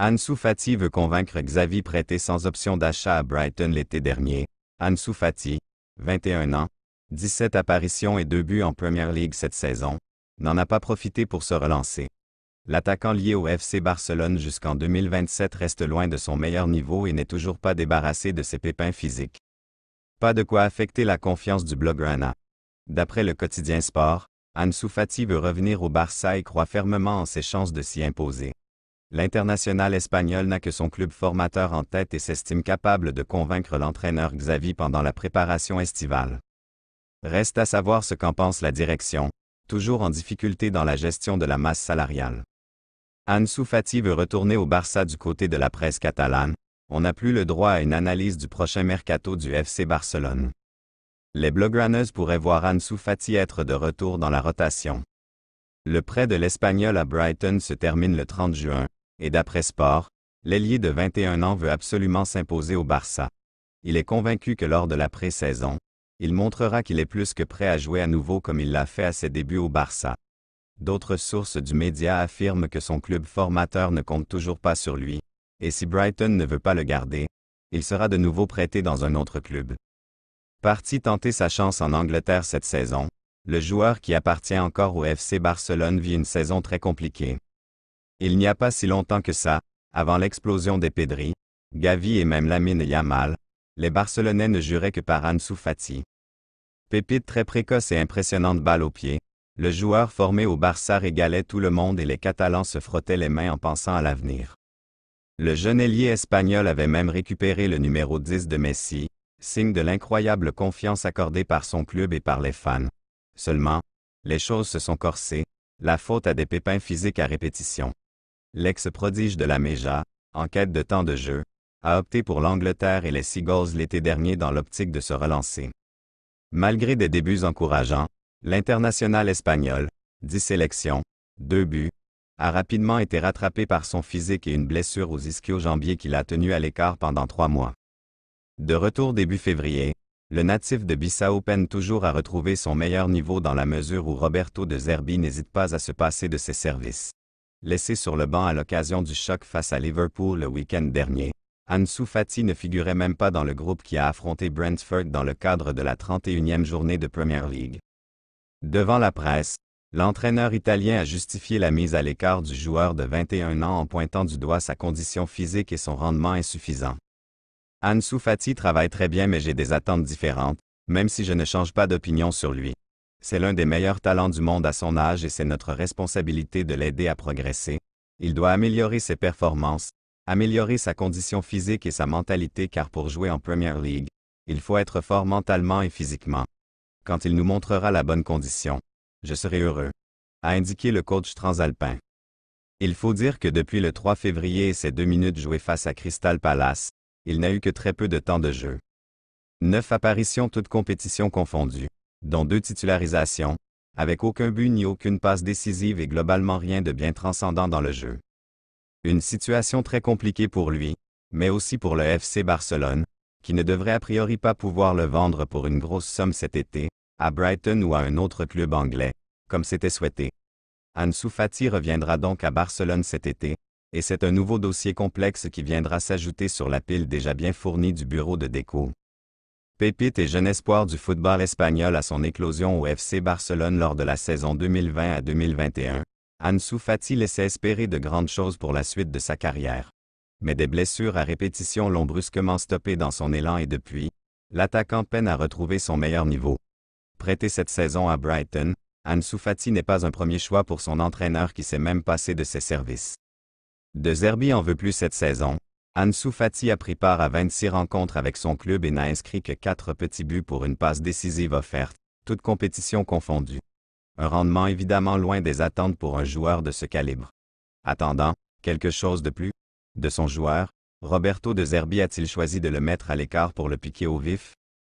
Ansu Fati veut convaincre Xavi prêté sans option d'achat à Brighton l'été dernier. Ansu Fati, 21 ans, 17 apparitions et 2 buts en Premier League cette saison, n'en a pas profité pour se relancer. L'attaquant lié au FC Barcelone jusqu'en 2027 reste loin de son meilleur niveau et n'est toujours pas débarrassé de ses pépins physiques. Pas de quoi affecter la confiance du blaugrana. D'après le quotidien Sport, Ansu Fati veut revenir au Barça et croit fermement en ses chances de s'y imposer. L'international espagnol n'a que son club formateur en tête et s'estime capable de convaincre l'entraîneur Xavi pendant la préparation estivale. Reste à savoir ce qu'en pense la direction, toujours en difficulté dans la gestion de la masse salariale. Ansu Fati veut retourner au Barça du côté de la presse catalane, on n'a plus le droit à une analyse du prochain mercato du FC Barcelone. Les blogrunners pourraient voir Ansu Fati être de retour dans la rotation. Le prêt de l'Espagnol à Brighton se termine le 30 juin, et d'après Sport, l'ailier de 21 ans veut absolument s'imposer au Barça. Il est convaincu que lors de la pré-saison, il montrera qu'il est plus que prêt à jouer à nouveau comme il l'a fait à ses débuts au Barça. D'autres sources du média affirment que son club formateur ne compte toujours pas sur lui, et si Brighton ne veut pas le garder, il sera de nouveau prêté dans un autre club. Parti tenter sa chance en Angleterre cette saison, le joueur qui appartient encore au FC Barcelone vit une saison très compliquée. Il n'y a pas si longtemps que ça, avant l'explosion des Pedri, Gavi et même Lamine Yamal, les Barcelonais ne juraient que par Ansu Fati. Pépite très précoce et impressionnante balle au pied, le joueur formé au Barça régalait tout le monde et les Catalans se frottaient les mains en pensant à l'avenir. Le jeune ailier espagnol avait même récupéré le numéro 10 de Messi, signe de l'incroyable confiance accordée par son club et par les fans. Seulement, les choses se sont corsées, la faute à des pépins physiques à répétition l'ex-prodige de la Meja, en quête de temps de jeu, a opté pour l'Angleterre et les Seagulls l'été dernier dans l'optique de se relancer. Malgré des débuts encourageants, l'international espagnol, 10 sélections, 2 buts, a rapidement été rattrapé par son physique et une blessure aux ischio-jambiers qui l'a tenu à l'écart pendant trois mois. De retour début février, le natif de Bissau peine toujours à retrouver son meilleur niveau dans la mesure où Roberto de Zerbi n'hésite pas à se passer de ses services laissé sur le banc à l'occasion du choc face à Liverpool le week-end dernier. Ansu Fati ne figurait même pas dans le groupe qui a affronté Brentford dans le cadre de la 31e journée de Premier League. Devant la presse, l'entraîneur italien a justifié la mise à l'écart du joueur de 21 ans en pointant du doigt sa condition physique et son rendement insuffisant. Ansu Fati travaille très bien mais j'ai des attentes différentes, même si je ne change pas d'opinion sur lui. C'est l'un des meilleurs talents du monde à son âge et c'est notre responsabilité de l'aider à progresser. Il doit améliorer ses performances, améliorer sa condition physique et sa mentalité car pour jouer en Premier League, il faut être fort mentalement et physiquement. Quand il nous montrera la bonne condition, je serai heureux, a indiqué le coach transalpin. Il faut dire que depuis le 3 février et ses deux minutes jouées face à Crystal Palace, il n'a eu que très peu de temps de jeu. Neuf apparitions toutes compétitions confondues dont deux titularisations, avec aucun but ni aucune passe décisive et globalement rien de bien transcendant dans le jeu. Une situation très compliquée pour lui, mais aussi pour le FC Barcelone, qui ne devrait a priori pas pouvoir le vendre pour une grosse somme cet été, à Brighton ou à un autre club anglais, comme c'était souhaité. Ansu Fati reviendra donc à Barcelone cet été, et c'est un nouveau dossier complexe qui viendra s'ajouter sur la pile déjà bien fournie du bureau de déco. Pépite et jeune espoir du football espagnol à son éclosion au FC Barcelone lors de la saison 2020 à 2021, Ansu Fati laissait espérer de grandes choses pour la suite de sa carrière. Mais des blessures à répétition l'ont brusquement stoppé dans son élan et depuis, l'attaquant peine à retrouver son meilleur niveau. Prêté cette saison à Brighton, Ansu Fati n'est pas un premier choix pour son entraîneur qui s'est même passé de ses services. De Zerbi en veut plus cette saison, Ansu Fati a pris part à 26 rencontres avec son club et n'a inscrit que 4 petits buts pour une passe décisive offerte, toute compétition confondue. Un rendement évidemment loin des attentes pour un joueur de ce calibre. Attendant, quelque chose de plus, de son joueur, Roberto De Zerbi a-t-il choisi de le mettre à l'écart pour le piquer au vif,